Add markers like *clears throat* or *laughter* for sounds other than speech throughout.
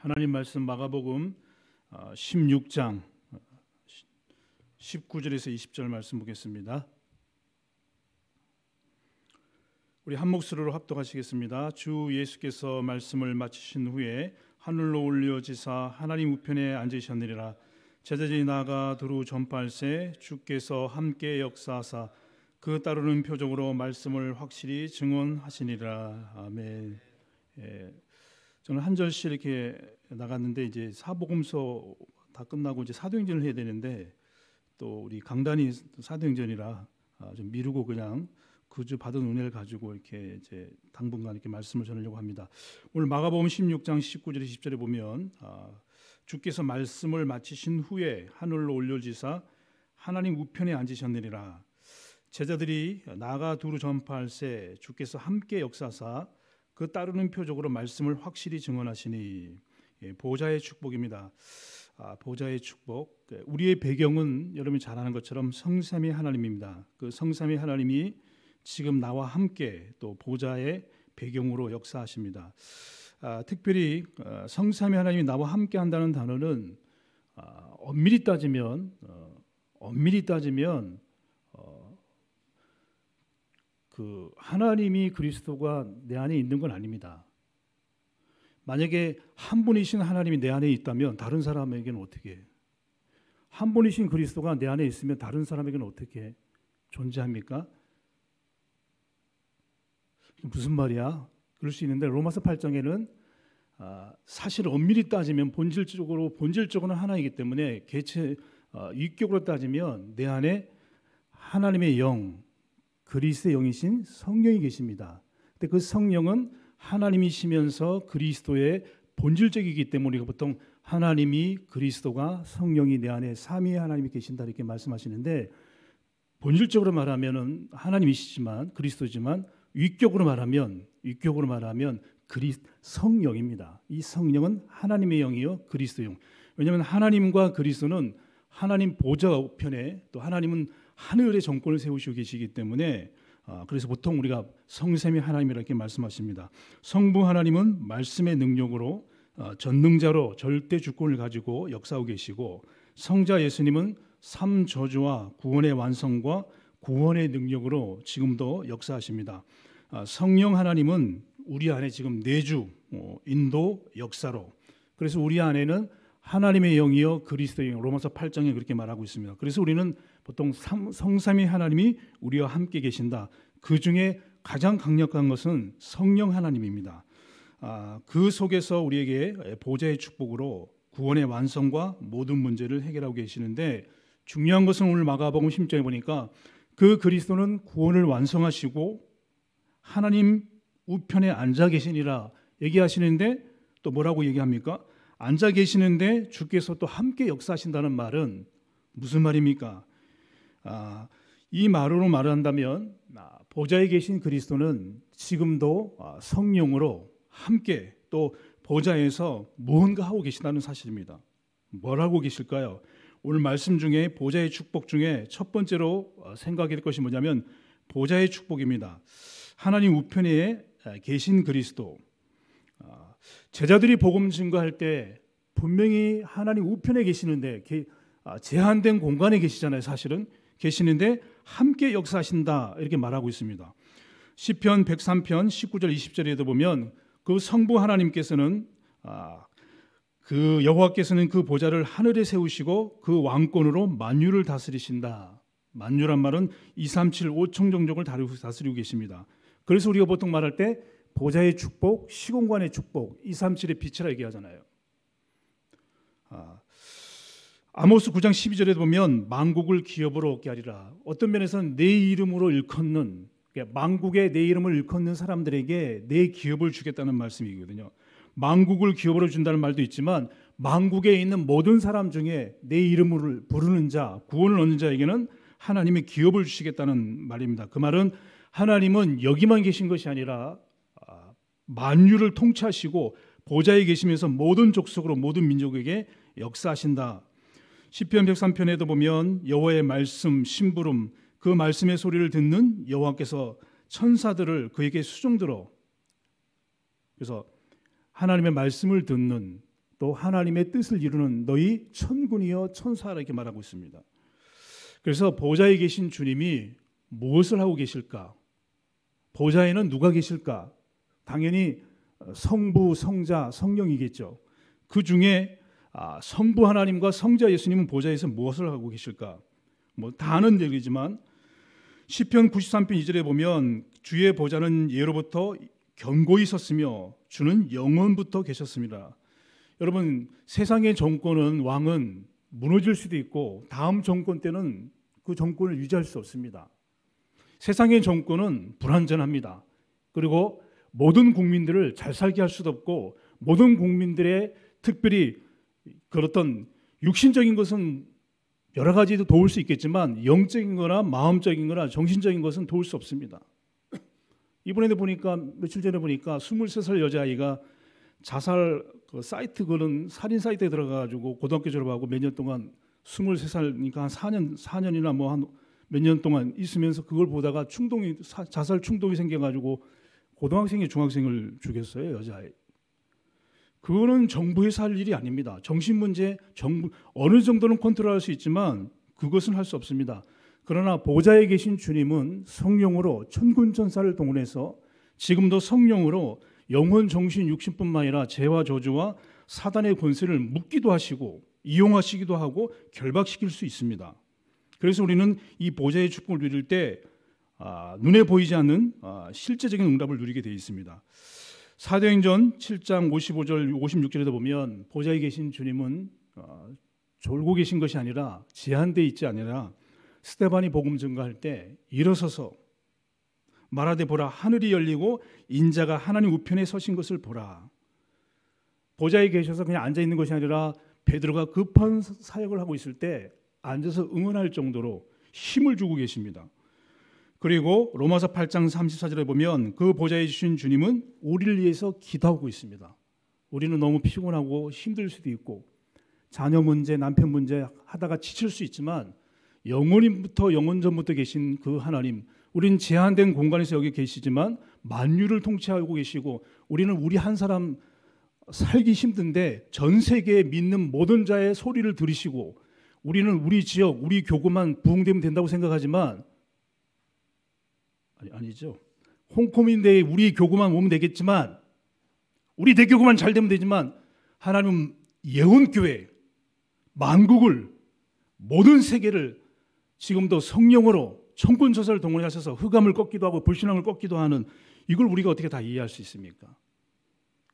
하나님 말씀 마가복음 16장 어, 19절에서 20절 말씀 보겠습니다. 우리 한 목소리로 합독하시겠습니다. 주 예수께서 말씀을 마치신 후에 하늘로 올려지사 하나님 우편에 앉으셨느니라 제자들이 나가 두루 전파할세 주께서 함께 역사하사 그 따르는 표적으로 말씀을 확실히 증언하시니라 아멘. 예. 저는 한 절씩 이렇게 나갔는데 이제 사복음서 다 끝나고 이제 사도행전을 해야 되는데 또 우리 강단이 사도행전이라 아, 좀 미루고 그냥 그 주 받은 은혜를 가지고 이렇게 이제 당분간 이렇게 말씀을 전하려고 합니다. 오늘 마가복음 16장 19절에 20절에 보면 아, 주께서 말씀을 마치신 후에 하늘로 올려지사 하나님 우편에 앉으셨느니라 제자들이 나가 두루 전파할새 주께서 함께 역사사 그 따르는 표적으로 말씀을 확실히 증언하시니 예, 보좌의 축복입니다. 아, 보좌의 축복. 예, 우리의 배경은 여러분이 잘 아는 것처럼 성삼위 하나님입니다. 그 성삼위 하나님이 지금 나와 함께 또 보좌의 배경으로 역사하십니다. 아, 특별히 어, 성삼위 하나님이 나와 함께 한다는 단어는 아, 엄밀히 따지면 어, 엄밀히 따지면 그 하나님이 그리스도가 내 안에 있는 건 아닙니다. 만약에 한 분이신 하나님이 내 안에 있다면 다른 사람에게는 어떻게 한 분이신 그리스도가 내 안에 있으면 다른 사람에게는 어떻게 존재합니까? 무슨 말이야? 그럴 수 있는데 로마서 8장에는 아, 사실 엄밀히 따지면 본질적으로 본질적으로는 하나이기 때문에 개체 아, 어, 육격으로 따지면 내 안에 하나님의 영, 그리스의 영이신 성령이 계십니다. 근데 그 성령은 하나님이시면서 그리스도의 본질적이기 때문에 우리가 보통 하나님이 그리스도가 성령이 내 안에 삼위 하나님이 계신다 이렇게 말씀하시는데 본질적으로 말하면은 하나님이시지만 그리스도지만 위격으로 말하면 위격으로 말하면 그리 성령입니다. 이 성령은 하나님의 영이요 그리스도 영. 왜냐하면 하나님과 그리스도는 하나님 보좌 우편에 또 하나님은 하늘의 정권을 세우시고 계시기 때문에 아, 그래서 보통 우리가 성삼위 하나님이라 이렇게 말씀하십니다. 성부 하나님은 말씀의 능력으로 아, 전능자로 절대 주권을 가지고 역사하고 계시고 성자 예수님은 삼저주와 구원의 완성과 구원의 능력으로 지금도 역사하십니다. 아, 성령 하나님은 우리 안에 지금 내주 네 어, 인도 역사로 그래서 우리 안에는 하나님의 영이여 그리스도의 영 로마서 8장에 그렇게 말하고 있습니다. 그래서 우리는 보통 성삼위 하나님이 우리와 함께 계신다. 그 중에 가장 강력한 것은 성령 하나님입니다. 아, 그 속에서 우리에게 보좌의 축복으로 구원의 완성과 모든 문제를 해결하고 계시는데 중요한 것은 오늘 마가복음 1장에 보니까 그 그리스도는 구원을 완성하시고 하나님 우편에 앉아 계시니라 얘기하시는데 또 뭐라고 얘기합니까? 앉아 계시는데 주께서 또 함께 역사하신다는 말은 무슨 말입니까? 아, 이 말으로 말한다면 아, 보좌에 계신 그리스도는 지금도 아, 성령으로 함께 또 보좌에서 무언가 하고 계신다는 사실입니다. 뭘 하고 계실까요? 오늘 말씀 중에 보좌의 축복 중에 첫 번째로 어, 생각이 될 것이 뭐냐면 보좌의 축복입니다. 하나님 우편에 아, 계신 그리스도 아, 제자들이 복음 증거할 때 분명히 하나님 우편에 계시는데 아, 제한된 공간에 계시잖아요. 사실은 계시는데 함께 역사하신다 이렇게 말하고 있습니다. 시편 103편 19절 20절에도 보면 그 성부 하나님께서는 아, 그 여호와께서는 그 보좌를 하늘에 세우시고 그 왕권으로 만유를 다스리신다. 만유란 말은 2, 3, 7, 5청 정족을 다스리고 계십니다. 그래서 우리가 보통 말할 때 보좌의 축복, 시공간의 축복, 2, 3, 7의 빛이라 얘기하잖아요. 아, 아모스 9장 12절에 보면 만국을 기업으로 얻게 하리라. 어떤 면에서는 내 이름으로 일컫는 그러니까 만국의내 이름을 일컫는 사람들에게 내 기업을 주겠다는 말씀이거든요. 만국을 기업으로 준다는 말도 있지만 만국에 있는 모든 사람 중에 내 이름을 부르는 자, 구원을 얻는 자에게는 하나님의 기업을 주시겠다는 말입니다. 그 말은 하나님은 여기만 계신 것이 아니라 아, 만유를 통치하시고 보좌에 계시면서 모든 족속으로 모든 민족에게 역사하신다 시편 103편에도 보면 여호와의 말씀 심부름 그 말씀의 소리를 듣는 여호와께서 천사들을 그에게 수종들어 그래서 하나님의 말씀을 듣는 또 하나님의 뜻을 이루는 너희 천군이여 천사라 이렇게 말하고 있습니다. 그래서 보좌에 계신 주님이 무엇을 하고 계실까? 보좌에는 누가 계실까? 당연히 성부, 성자, 성령이겠죠. 그 중에 아, 성부 하나님과 성자 예수님은 보좌에서 무엇을 하고 계실까? 뭐다 아는 얘기지만 시편 93편 2절에 보면 주의 보좌는 예로부터 견고히 섰으며 주는 영원부터 계셨습니다. 여러분 세상의 정권은 왕은 무너질 수도 있고 다음 정권 때는 그 정권을 유지할 수 없습니다. 세상의 정권은 불완전합니다. 그리고 모든 국민들을 잘 살게 할 수도 없고 모든 국민들의 특별히 그렇던 육신적인 것은 여러 가지도 도울 수 있겠지만 영적인 거나 마음적인 거나 정신적인 것은 도울 수 없습니다. 이번에도 보니까 며칠 전에 보니까 23살 여자아이가 자살 그 사이트 그런 살인 사이트에 들어가 가지고 고등학교 졸업하고 몇 년 동안 23살이니까 한 4년 4년이나 뭐 한 몇 년 동안 있으면서 그걸 보다가 충동이 사, 자살 충동이 생겨 가지고 고등학생이 중학생을 죽였어요, 여자아이. 그거는 정부에서 할 일이 아닙니다. 정신 문제 정부 어느 정도는 컨트롤할 수 있지만 그것은 할 수 없습니다. 그러나 보좌에 계신 주님은 성령으로 천군 천사를 동원해서 지금도 성령으로 영혼 정신 육신뿐만 아니라 죄와 저주와 사단의 권세를 묶기도 하시고 이용하시기도 하고 결박시킬 수 있습니다. 그래서 우리는 이 보좌의 축복을 누릴 때 아, 눈에 보이지 않는 아, 실제적인 응답을 누리게 되어 있습니다. 사도행전 7장 55절 56절에도 보면 보좌에 계신 주님은 어, 졸고 계신 것이 아니라 제한돼 있지 아니라 스테반이 복음 증가할때 일어서서 말하되 보라 하늘이 열리고 인자가 하나님 우편에 서신 것을 보라. 보좌에 계셔서 그냥 앉아 있는 것이 아니라 베드로가 급한 사역을 하고 있을 때 앉아서 응원할 정도로 힘을 주고 계십니다. 그리고 로마서 8장 34절에 보면 그 보좌에 주신 주님은 우리를 위해서 기도하고 있습니다. 우리는 너무 피곤하고 힘들 수도 있고 자녀 문제, 남편 문제 하다가 지칠 수 있지만 영원부터 영원전부터 계신 그 하나님 우리 제한된 공간에서 여기 계시지만 만유를 통치하고 계시고 우리는 우리 한 사람 살기 힘든데 전 세계에 믿는 모든 자의 소리를 들으시고 우리는 우리 지역, 우리 교구만 부흥되면 된다고 생각하지만 아니, 죠 홍콩인데 우리 교구만 오면 되겠지만 우리 대교구만 잘 되면 되지만 하나님 예언교회 만국을 모든 세계를 지금도 성령으로 청군서사를 동원하셔서 흑암을 꺾기도 하고 불신앙을 꺾기도 하는 이걸 우리가 어떻게 다 이해할 수 있습니까?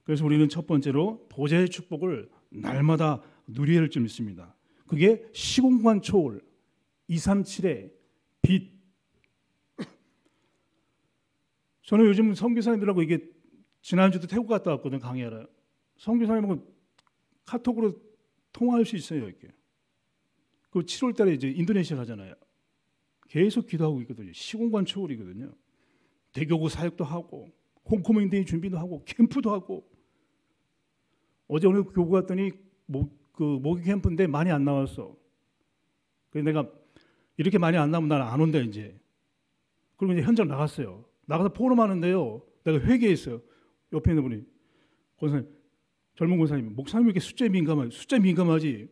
그래서 우리는 첫 번째로 보좌의 축복을 날마다 누려할줄 믿습니다. 그게 시공간 초월 237의 빛 저는 요즘 선교사님들하고 이게 지난주도 태국 갔다 왔거든 강의하러. 선교사님하고 카톡으로 통화할 수 있어요 이렇게. 그 7월달에 이제 인도네시아 가잖아요. 계속 기도하고 있거든요. 시공간 초월이거든요. 대교구 사역도 하고 홍콩인대의 준비도 하고 캠프도 하고 어제 오늘 교구 갔더니 목, 그 모기 캠프인데 많이 안 나왔어. 그래서 내가 이렇게 많이 안 나오면 는안 온다 이제. 그리고 이제 현장 나갔어요. 나가서 포럼하는데요. 내가 회개했어요. 옆에 있는 분이 권사님, 젊은 권사님, 목사님 이렇게 숫자에 민감하지? 숫자에 민감하지?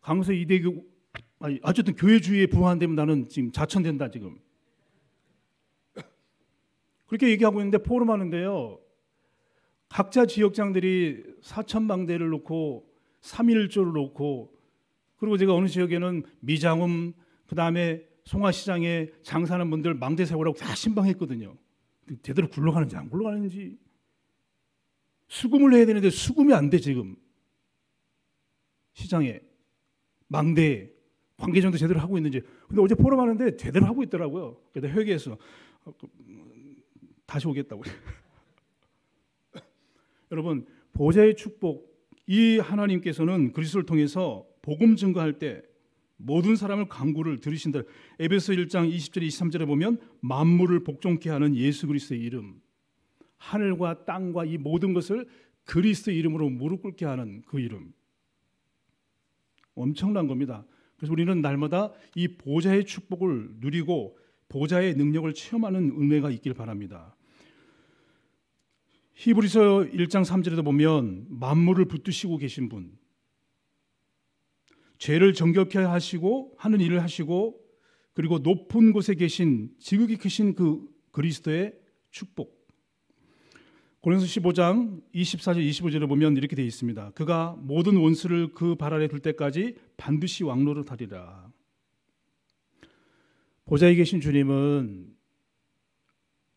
강서 이대교 아니 어쨌든 교회주의에 부화한되면 나는 지금 자천된다 지금. 그렇게 얘기하고 있는데 포럼하는데요. 각자 지역장들이 사천방대를 놓고 3일조를 놓고 그리고 제가 어느 지역에는 미장음 그다음에 송화시장에 장사하는 분들 망대 세우라고 다 신방했거든요. 제대로 굴러가는지 안 굴러가는지 수금을 해야 되는데 수금이 안 돼 지금 시장에 망대에 관계자도 제대로 하고 있는지 근데 어제 포럼 하는데 제대로 하고 있더라고요. 그래서 회계에서 어, 그, 다시 오겠다고 *laughs* 여러분 보좌의 축복 이 하나님께서는 그리스도를 통해서 복음 증거할 때 모든 사람을 강구를 들으신다. 에베소 1장 20절 23절에 보면 만물을 복종케 하는 예수 그리스도의 이름 하늘과 땅과 이 모든 것을 그리스도 이름으로 무릎 꿇게 하는 그 이름 엄청난 겁니다. 그래서 우리는 날마다 이 보좌의 축복을 누리고 보좌의 능력을 체험하는 은혜가 있길 바랍니다. 히브리서 1장 3절에도 보면 만물을 붙드시고 계신 분 죄를 정결케 하시고 하는 일을 하시고 그리고 높은 곳에 계신 지극히 크신 그 그리스도의 축복. 고린도 15장 24절 25절에 보면 이렇게 되어 있습니다. 그가 모든 원수를 그 발 아래 둘 때까지 반드시 왕로를 다리라. 보좌에 계신 주님은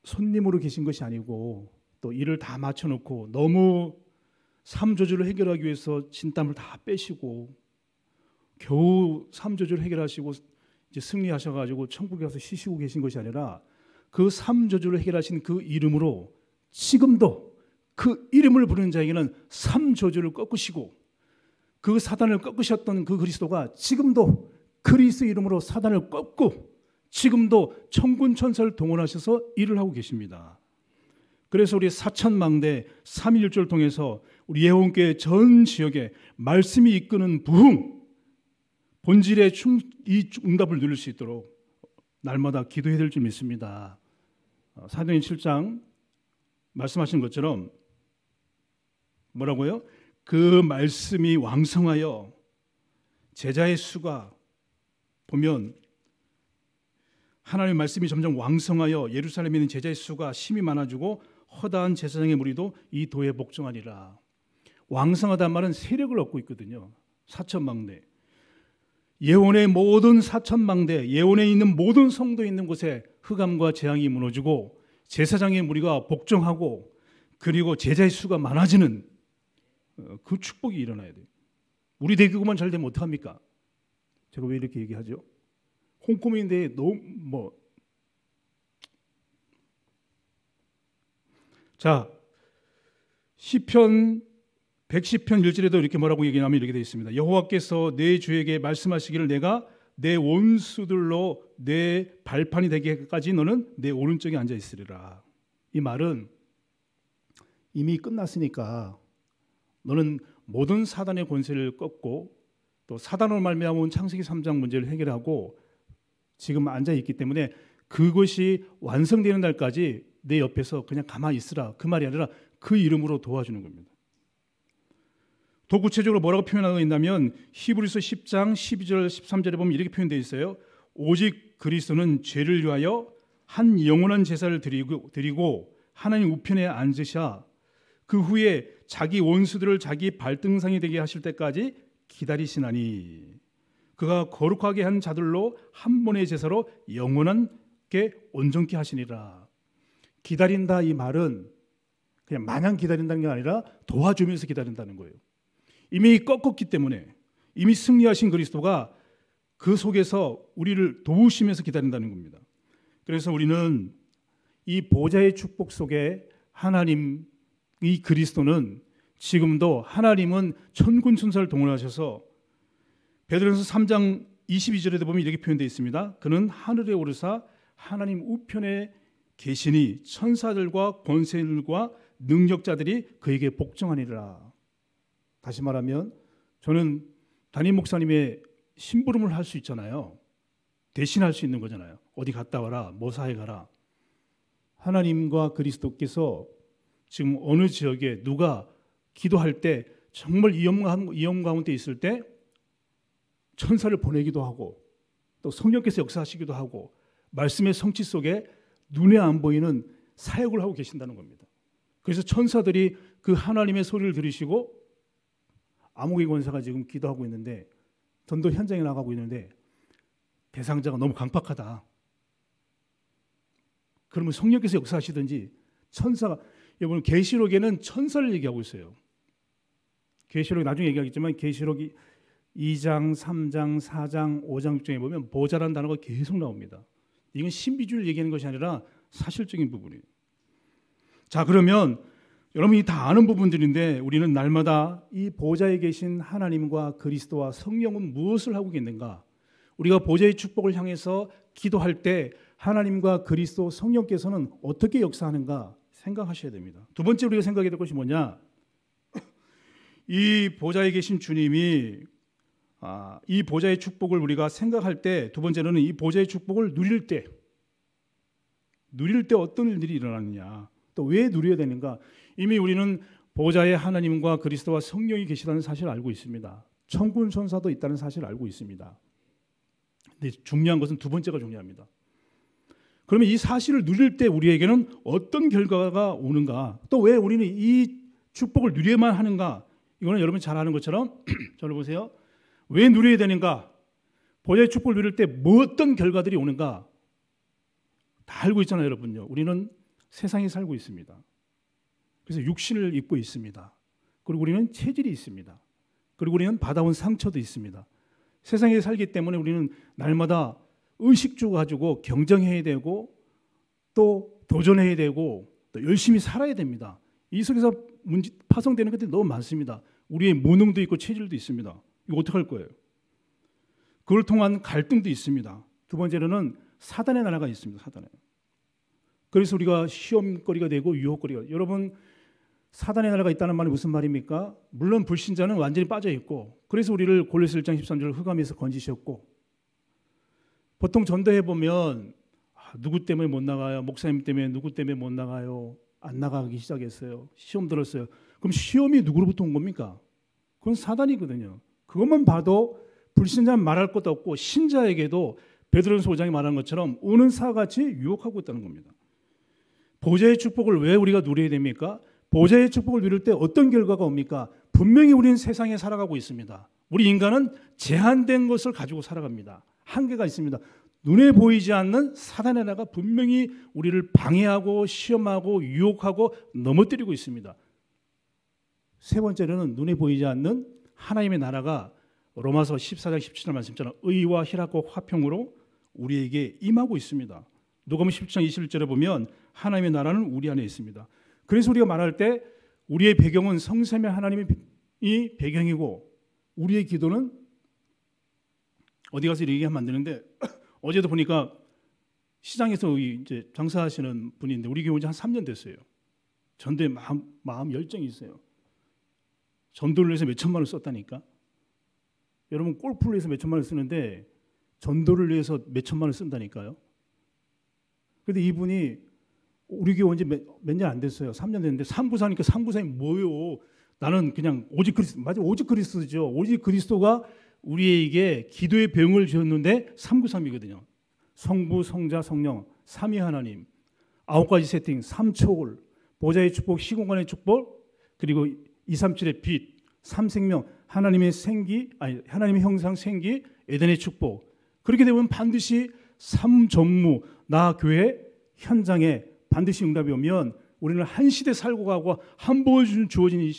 손님으로 계신 것이 아니고 또 일을 다 맞춰놓고 너무 삶 조절을 해결하기 위해서 진땀을 다 빼시고 겨우 3조절 해결하시고 이제 승리하셔가지고 천국에 가서 쉬시고 계신 것이 아니라 그3조절을 해결하신 그 이름으로 지금도 그 이름을 부르는 자에게는 3조절을 꺾으시고 그 사단을 꺾으셨던 그 그리스도가 지금도 그리스 이름으로 사단을 꺾고 지금도 천군 천사를 동원하셔서 일을 하고 계십니다. 그래서 우리 사천망대 3 1조를 통해서 우리 예원교회 전 지역에 말씀이 이끄는 부흥 본질의 충, 이 응답을 누릴 수 있도록 날마다 기도해야 될 줄 믿습니다. 어, 사도행 7장 말씀하신 것처럼 뭐라고요? 그 말씀이 왕성하여 제자의 수가 보면 하나님의 말씀이 점점 왕성하여 예루살렘에 있는 제자의 수가 심히 많아지고 허다한 제사장의 무리도 이 도에 복종하리라. 왕성하단 말은 세력을 얻고 있거든요. 사천 막내. 예원의 모든 사천망대, 예원에 있는 모든 성도 있는 곳에 흑암과 재앙이 무너지고 제사장의 무리가 복종하고 그리고 제자의 수가 많아지는 어, 그 축복이 일어나야 돼요. 우리 대교구만 잘 되면 어떡합니까? 제가 왜 이렇게 얘기하죠? 홍콩인데 너무 뭐 자, 시편 110편 1절에도 이렇게 뭐라고 얘기하면 이렇게 되어 있습니다. 여호와께서 내 주에게 말씀하시기를 내가 내 원수들로 내 발판이 되기까지 너는 내 오른쪽에 앉아 있으리라. 이 말은 이미 끝났으니까 너는 모든 사단의 권세를 꺾고 또 사단으로 말미암아 창세기 3장 문제를 해결하고 지금 앉아 있기 때문에 그것이 완성되는 날까지 내 옆에서 그냥 가만히 있으라 그 말이 아니라 그 이름으로 도와주는 겁니다. 더 구체적으로 뭐라고 표현하고 있냐면 히브리서 10장 12절 13절에 보면 이렇게 표현되어 있어요. 오직 그리스도는 죄를 위하여 한 영원한 제사를 드리고, 드리고 하나님 우편에 앉으샤 그 후에 자기 원수들을 자기 발등상이 되게 하실 때까지 기다리시나니 그가 거룩하게 한 자들로 한 번의 제사로 영원한게 온전케 하시니라 기다린다 이 말은 그냥 마냥 기다린다는 게 아니라 도와주면서 기다린다는 거예요. 이미 꺾었기 때문에 이미 승리하신 그리스도가 그 속에서 우리를 도우시면서 기다린다는 겁니다. 그래서 우리는 이 보좌의 축복 속에 하나님 이 그리스도는 지금도 하나님은 천군 천사를 동원하셔서 베드로전서 3장 22절에 보면 이렇게 표현되어 있습니다. 그는 하늘에 오르사 하나님 우편에 계시니 천사들과 권세들과 능력자들이 그에게 복종하니라. 다시 말하면 저는 담임 목사님의 심부름을 할 수 있잖아요. 대신 할 수 있는 거잖아요. 어디 갔다 와라, 뭐사해 가라. 하나님과 그리스도께서 지금 어느 지역에 누가 기도할 때 정말 이험 가운데 있을 때 천사를 보내기도 하고 또 성령께서 역사하시기도 하고 말씀의 성취 속에 눈에 안 보이는 사역을 하고 계신다는 겁니다. 그래서 천사들이 그 하나님의 소리를 들으시고 암흑의 권세가 지금 기도하고 있는데 전도 현장에 나가고 있는데 대상자가 너무 강팍하다 그러면 성령께서 역사하시든지 천사가 여러분 계시록에는 천사를 얘기하고 있어요. 계시록 나중에 얘기하겠지만 계시록이 2장, 3장, 4장, 5장 6장에 보면 보좌라는 단어가 계속 나옵니다. 이건 신비주의를 얘기하는 것이 아니라 사실적인 부분이에요. 자, 그러면 여러분이 다 아는 부분들인데 우리는 날마다 이 보좌에 계신 하나님과 그리스도와 성령은 무엇을 하고 있는가? 우리가 보좌의 축복을 향해서 기도할 때 하나님과 그리스도 성령께서는 어떻게 역사하는가 생각하셔야 됩니다. 두 번째 우리가 생각해야 될 것이 뭐냐? *clears throat* 이 보좌에 계신 주님이 아, 이 보좌의 축복을 우리가 생각할 때 두 번째로는 이 보좌의 축복을 누릴 때 누릴 때 어떤 일들이 일어나느냐 또 왜 누려야 되는가 이미 우리는 보좌의 하나님과 그리스도와 성령이 계시다는 사실을 알고 있습니다. 천군 천사도 있다는 사실을 알고 있습니다. 근데 중요한 것은 두 번째가 중요합니다. 그러면 이 사실을 누릴 때 우리에게는 어떤 결과가 오는가? 또 왜 우리는 이 축복을 누려야만 하는가? 이거는 여러분 잘 아는 것처럼 *clears throat* 저를 보세요. 왜 누려야 되는가? 보좌의 축복을 누릴 때 뭐 어떤 결과들이 오는가? 다 알고 있잖아요, 여러분요. 우리는 세상에 살고 있습니다. 그래서 육신을 입고 있습니다. 그리고 우리는 체질이 있습니다. 그리고 우리는 받아온 상처도 있습니다. 세상에 살기 때문에 우리는 날마다 의식주 가지고 경쟁해야 되고 또 도전해야 되고 또 열심히 살아야 됩니다. 이 속에서 문제, 파송되는 것들이 너무 많습니다. 우리의 무능도 있고 체질도 있습니다. 이거 어떻게 할 거예요? 그걸 통한 갈등도 있습니다. 두 번째로는 사단의 나라가 있습니다. 사단의. 그래서 우리가 시험거리가 되고 유혹거리가. 여러분 사단의 나라가 있다는 말이 무슨 말입니까? 물론 불신자는 완전히 빠져 있고 그래서 우리를 골로새 1장 13절을 흑암에서 건지셨고 보통 전도해 보면 아, 누구 때문에 못 나가요? 목사님 때문에 누구 때문에 못 나가요? 안 나가기 시작했어요. 시험 들었어요. 그럼 시험이 누구로부터 온 겁니까? 그건 사단이거든요. 그것만 봐도 불신자는 말할 것도 없고 신자에게도 베드로전서 장이 말한 것처럼 우는 사같이 유혹하고 있다는 겁니다. 보좌의 축복을 왜 우리가 누려야 됩니까? 보좌의 축복을 누릴 때 어떤 결과가 옵니까? 분명히 우리는 세상에 살아가고 있습니다. 우리 인간은 제한된 것을 가지고 살아갑니다. 한계가 있습니다. 눈에 보이지 않는 사단의 나가 분명히 우리를 방해하고 시험하고 유혹하고 넘어뜨리고 있습니다. 세 번째로는 눈에 보이지 않는 하나님의 나라가 로마서 14장 17절 말씀처럼 의와 희락과 화평으로 우리에게 임하고 있습니다. 누가복음 17장 21절에 보면 하나님의 나라는 우리 안에 있습니다. 그래서 우리가 말할 때 우리의 배경은 성삼의 하나님이 배경이고 우리의 기도는 어디 가서 얘기하면 안 되는데 *clears throat* 어제도 보니까 시장에서 이제 장사하시는 분인데 우리 교회 온지한 3년 됐어요. 전도에 마음, 마음 열정이 있어요. 전도를 위해서 몇 천만 원을 썼다니까. 여러분 골프를 위해서 몇 천만 원을 쓰는데 전도를 위해서 몇 천만 원을 쓴다니까요. 그런데 이분이 우리 교회 온 지 몇 년 안 됐어요. 3년 됐는데 삼부사니까 삼부사이 뭐요? 나는 그냥 오직 그리스도 맞아 오직 그리스도죠. 오직 그리스도가 우리에게 기도의 병을 지었는데 삼구삼이거든요. 성부, 성자, 성령, 삼위 하나님, 아홉 가지 세팅, 삼초월, 보좌의 축복, 시공간의 축복, 그리고 2, 3, 7의 빛, 삼생명, 하나님의 생기, 아니 하나님의 형상 생기, 에덴의 축복. 그렇게 되면 반드시 삼전무, 나 교회 현장에 반드시 응답이 오면 우리는 한 시대 살고 가고 한 번 주어진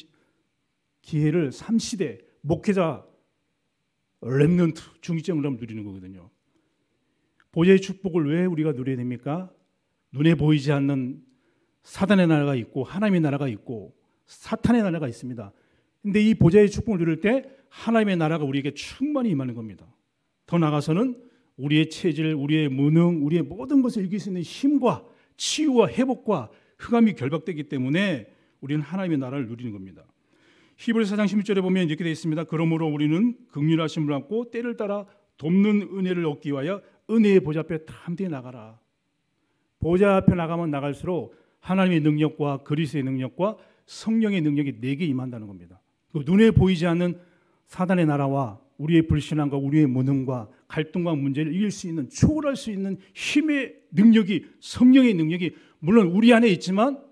기회를 3시대 목회자 랩넌트 중기적 응답을 누리는 거거든요. 보좌의 축복을 왜 우리가 누려야 됩니까? 눈에 보이지 않는 사단의 나라가 있고 하나님의 나라가 있고 사탄의 나라가 있습니다. 근데 이 보좌의 축복을 누릴 때 하나님의 나라가 우리에게 충만히 임하는 겁니다. 더 나아가서는 우리의 체질, 우리의 무능, 우리의 모든 것을 이길 수 있는 힘과 치유와 회복과 흑암이 결박되기 때문에 우리는 하나님의 나라를 누리는 겁니다. 히브리서 장 16절에 보면 이렇게 되어 있습니다. 그러므로 우리는 극률하심을 안고 때를 따라 돕는 은혜를 얻기 위하여 은혜의 보좌 앞에 탐대히 나가라. 보좌 앞에 나가면 나갈수록 하나님의 능력과 그리스의 능력과 성령의 능력이 내게 임한다는 겁니다. 그 눈에 보이지 않는 사단의 나라와 우리의 불신앙과 우리의 무능과 갈등과 문제를 이길 수 있는 초월할 수 있는 힘의 능력이 성령의 능력이 물론 우리 안에 있지만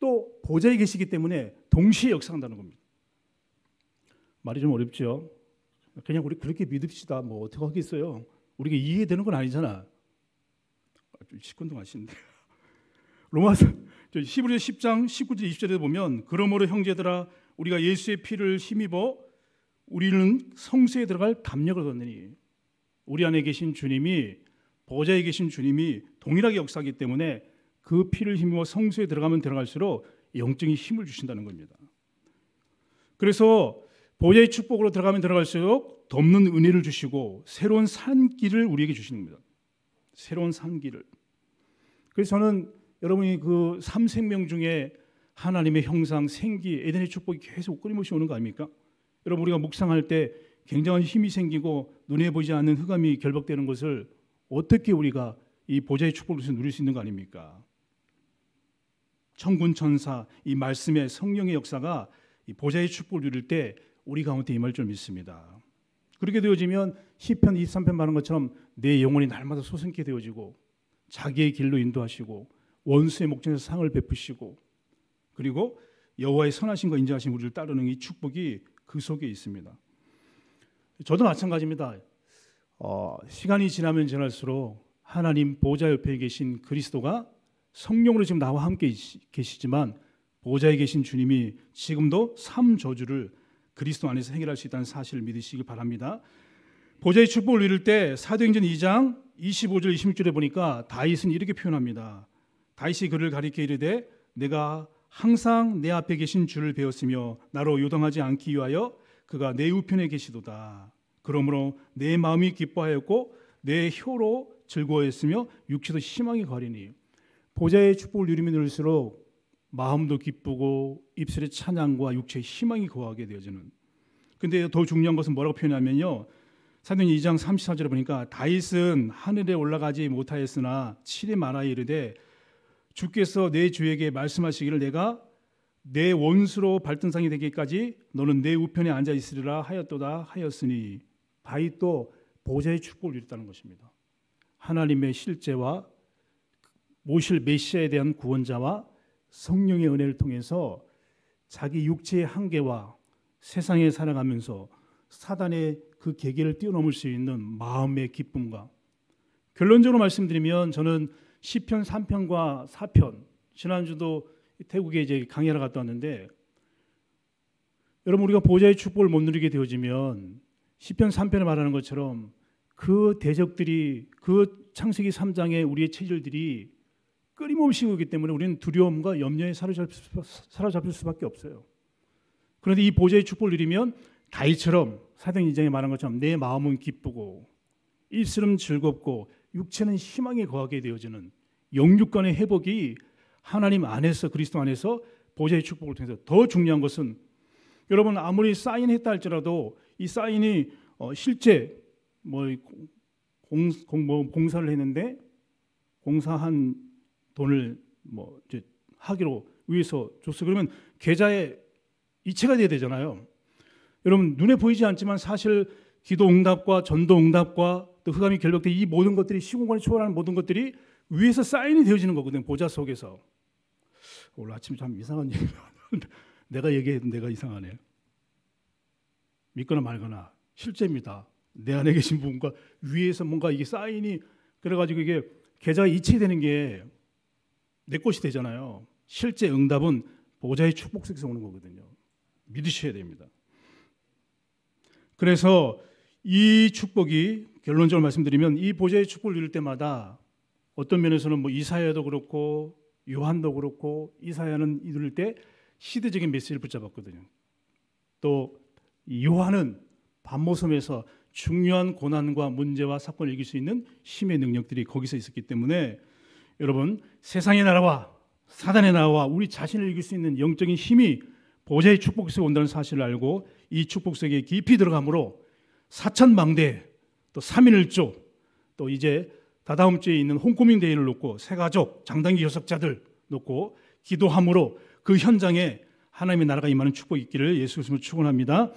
또 보좌에 계시기 때문에 동시에 역사한다는 겁니다. 말이 좀 어렵죠. 그냥 우리 그렇게 믿읍시다. 뭐 어떻게 하겠어요? 우리가 이해되는 건 아니잖아. 시큰둥 아, 하시는데. *laughs* 로마서 히브리서 10장 19절 20절에 보면 그러므로 형제들아 우리가 예수의 피를 힘입어 우리는 성수에 들어갈 담력을 얻느니 우리 안에 계신 주님이 보좌에 계신 주님이 동일하게 역사하기 때문에 그 피를 힘입어 성수에 들어가면 들어갈수록 영적인 힘을 주신다는 겁니다. 그래서 보좌의 축복으로 들어가면 들어갈수록 덮는 은혜를 주시고 새로운 산길을 우리에게 주시는 겁니다. 새로운 산길을. 그래서 저는 여러분이 그 삼생명 중에 하나님의 형상, 생기, 에덴의 축복이 계속 끊임없이 오는 거 아닙니까? 여러분 우리가 묵상할 때 굉장한 힘이 생기고 눈에 보이지 않는 흑암이 결박되는 것을 어떻게 우리가 이 보좌의 축복을 누릴 수 있는 거 아닙니까? 천군 천사 이 말씀의 성령의 역사가 이 보좌의 축복을 누릴 때 우리 가운데 임할 줄 믿습니다. 그렇게 되어지면 시편 23편 말한 것처럼 내 영혼이 날마다 소생케 되어지고 자기의 길로 인도하시고 원수의 목전에서 상을 베푸시고 그리고 여호와의 선하신 거 인정하신 우리를 따르는 이 축복이 그 속에 있습니다. 저도 마찬가지입니다. 어, 시간이 지나면 지날수록 하나님 보좌 옆에 계신 그리스도가 성령으로 지금 나와 함께 계시지만 보좌에 계신 주님이 지금도 삶 저주를 그리스도 안에서 해결할 수 있다는 사실을 믿으시기 바랍니다. 보좌의 축복을 누릴 때 사도행전 2장 25절 26절에 보니까 다윗은 이렇게 표현합니다. 다윗이 그를 가리켜 이르되 내가 항상 내 앞에 계신 주를 배웠으며 나로 요동하지 않기 위하여 그가 내 우편에 계시도다. 그러므로 내 마음이 기뻐하였고 내 혀로 즐거워했으며 육체도 희망이 가리니 보좌의 축복을 누리면 누릴수록 마음도 기쁘고 입술의 찬양과 육체의 희망이 거하게 되어지는 근데 더 중요한 것은 뭐라고 표현하면요 사도행 2장 34절에 보니까 다윗은 하늘에 올라가지 못하였으나 칠이 말하 이르되 주께서 내 주에게 말씀하시기를 내가 내 원수로 발등상이 되기까지 너는 내 우편에 앉아 있으리라 하였도다 하였으니 바이 또 보좌의 축복을 누렸다는 것입니다. 하나님의 실제와 모실 메시아에 대한 구원자와 성령의 은혜를 통해서 자기 육체의 한계와 세상에 살아가면서 사단의 그 계기를 뛰어넘을 수 있는 마음의 기쁨과 결론적으로 말씀드리면 저는 시편 3편과 4편 지난주도 태국에 이제 강연을 갔다 왔는데 여러분 우리가 보좌의 축복을 못 누리게 되어지면 시편 3편에 말하는 것처럼 그 대적들이 그 창세기 3장의 우리의 체질들이 끊임없이 오기 때문에 우리는 두려움과 염려에 사로잡힐, 수, 사로잡힐 수밖에 없어요. 그런데 이 보좌의 축복을 누리면 다이처럼 사도행전에 말한 것처럼 내 마음은 기쁘고 입술은 즐겁고 육체는 희망에 거하게 되어지는 영육간의 회복이 하나님 안에서 그리스도 안에서 보좌의 축복을 통해서 더 중요한 것은 여러분 아무리 사인했다 할지라도 이 사인이 어 실제 뭐, 공, 공, 뭐 공사를 했는데 공사한 돈을 뭐 이제 하기로 위해서 줬어 그러면 계좌에 이체가 돼야 되잖아요. 여러분 눈에 보이지 않지만 사실 기도 응답과 전도 응답과 또 흑암이 결벽된 이 모든 것들이 시공간을 초월하는 모든 것들이 위에서 사인이 되어지는 거거든요. 보좌 속에서. 오늘 아침에 참 이상한 얘기 *laughs* 내가 얘기해도 내가 이상하네. 믿거나 말거나 실제입니다. 내 안에 계신 분과 위에서 뭔가 이게 사인이 그래가지고 이게 계좌가 이체되는 게 내 것이 되잖아요. 실제 응답은 보좌의 축복 속에서 오는 거거든요. 믿으셔야 됩니다. 그래서 이 축복이 결론적으로 말씀드리면 이 보좌의 축복을 누릴 때마다 어떤 면에서는 뭐 이사야도 그렇고 요한도 그렇고 이사야는 이룰 때 시대적인 메시지를 붙잡았거든요. 또 요한은 반모섬에서 중요한 고난과 문제와 사건을 이길 수 있는 힘의 능력들이 거기서 있었기 때문에 여러분 세상의 나라와 사단의 나라와 우리 자신을 이길 수 있는 영적인 힘이 보좌의 축복 속에 온다는 사실을 알고 이 축복 속에 깊이 들어가므로 사천망대, 또 삼일조, 또 이제 다다음 주에 있는 홍코민 대회를 놓고 새가족, 장단기 여석자들 놓고 기도함으로 그 현장에 하나님의 나라가 임하는 축복이 있기를 예수 님리로 축원합니다.